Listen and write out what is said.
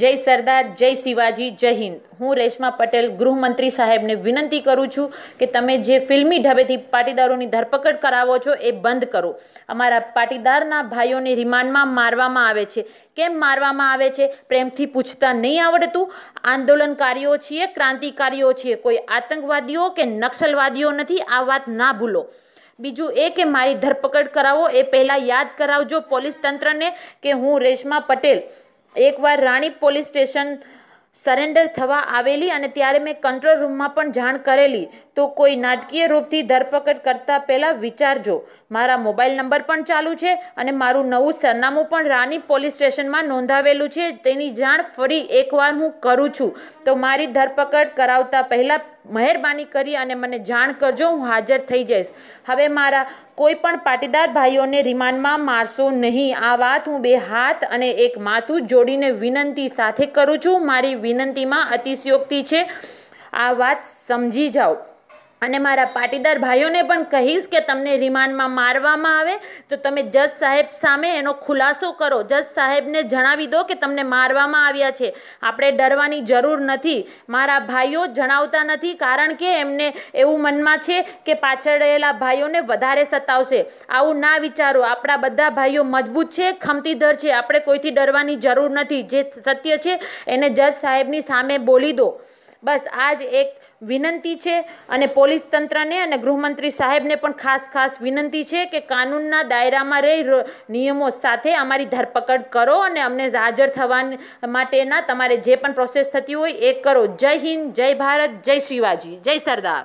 જય સરદાર જય શિવાજી જય હિન્દ હું રેશમા પટેલ ગૃહમંત્રી સાહેબને વિનંતી કરું છું કે તમે જે ફિલ્મી ઢબેથી પાટીદારોની ધરપકડ કરાવો છો એ બંધ કરો અમારા પાટીદારના ભાઈઓને રિમાન્ડમાં મારવામાં આવે છે કેમ મારવામાં આવે છે પ્રેમથી પૂછતા નહીં આવડતું આંદોલનકારીઓ છીએ ક્રાંતિકારીઓ છીએ કોઈ આતંકવાદીઓ કે નક્સલવાદીઓ નથી આ વાત ના ભૂલો બીજું એ કે મારી ધરપકડ કરાવો એ પહેલાં યાદ કરાવજો પોલીસ તંત્રને કે હું રેશમા પટેલ એકવાર રાણી પોલીસ સ્ટેશન સરેન્ડર થવા આવેલી અને ત્યારે મેં કંટ્રોલ રૂમમાં પણ જાણ કરેલી તો કોઈ નાટકીય રૂપથી ધરપકડ કરતાં પહેલાં વિચારજો મારા મોબાઈલ નંબર પણ ચાલુ છે અને મારું નવું સરનામું પણ રાણી પોલીસ સ્ટેશનમાં નોંધાવેલું છે તેની જાણ ફરી એકવાર હું કરું છું તો મારી ધરપકડ કરાવતા પહેલાં મહેરબાની કરી અને મને જાણ કરજો હું હાજર થઈ જઈશ હવે મારા કોઈ પણ પાટીદાર ભાઈઓને રિમાન્ડમાં મારશો નહીં આ વાત હું બે હાથ અને એક માથું જોડીને વિનંતી સાથે કરું છું મારી વિનંતીમાં અતિશયોક્તિ છે આ વાત સમજી જાઓ અને મારા પાટીદાર ભાઈઓને પણ કહીશ કે તમને રિમાન્ડમાં મારવામાં આવે તો તમે જજ સાહેબ સામે એનો ખુલાસો કરો જજ સાહેબને જણાવી દો કે તમને મારવામાં આવ્યા છે આપણે ડરવાની જરૂર નથી મારા ભાઈઓ જણાવતા નથી કારણ કે એમને એવું મનમાં છે કે પાછળ પાછળેલા ભાઈઓને વધારે સતાવશે આવું ના વિચારો આપણા બધા ભાઈઓ મજબૂત છે ખમતીધર છે આપણે કોઈથી ડરવાની જરૂર નથી જે સત્ય છે એને જજ સાહેબની સામે બોલી દો બસ આ જ એક વિનંતી છે અને પોલીસ તંત્રને અને ગૃહમંત્રી સાહેબને પણ ખાસ ખાસ વિનંતી છે કે કાનૂનના દાયરામાં રહી નિયમો સાથે અમારી ધરપકડ કરો અને અમને હાજર થવા માટેના તમારે જે પણ પ્રોસેસ થતી હોય એ કરો જય હિન્દ જય ભારત જય શિવાજી જય સરદાર